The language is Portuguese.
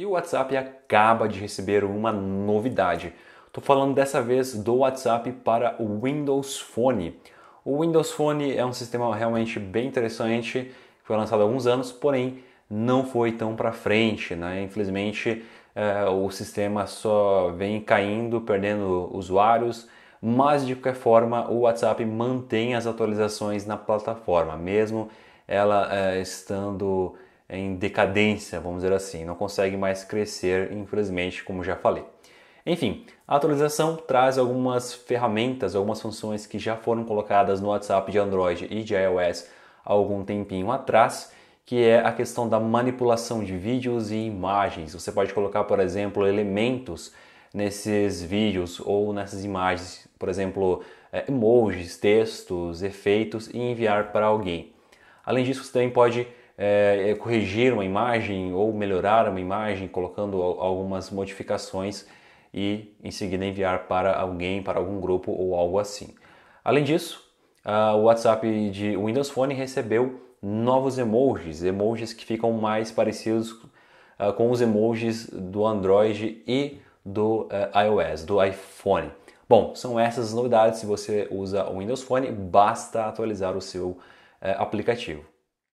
E o WhatsApp acaba de receber uma novidade. Estou falando dessa vez do WhatsApp para o Windows Phone. O Windows Phone é um sistema realmente bem interessante, foi lançado há alguns anos, porém não foi tão para frente, né? Infelizmente eh, o sistema só vem caindo, perdendo usuários, mas de qualquer forma o WhatsApp mantém as atualizações na plataforma, mesmo ela eh, estando é em decadência, vamos dizer assim, não consegue mais crescer, infelizmente, como já falei. Enfim, a atualização traz algumas ferramentas, algumas funções que já foram colocadas no WhatsApp de Android e de iOS há algum tempinho atrás, que é a questão da manipulação de vídeos e imagens. Você pode colocar, por exemplo, elementos nesses vídeos ou nessas imagens, por exemplo, é, emojis, textos, efeitos e enviar para alguém. Além disso, você também pode é, é corrigir uma imagem ou melhorar uma imagem colocando algumas modificações e em seguida enviar para alguém, para algum grupo ou algo assim. Além disso, o WhatsApp de Windows Phone recebeu novos emojis, emojis que ficam mais parecidos ah, com os emojis do Android e do eh, iOS, do iPhone. Bom, são essas as novidades. Se você usa o Windows Phone, basta atualizar o seu eh, aplicativo.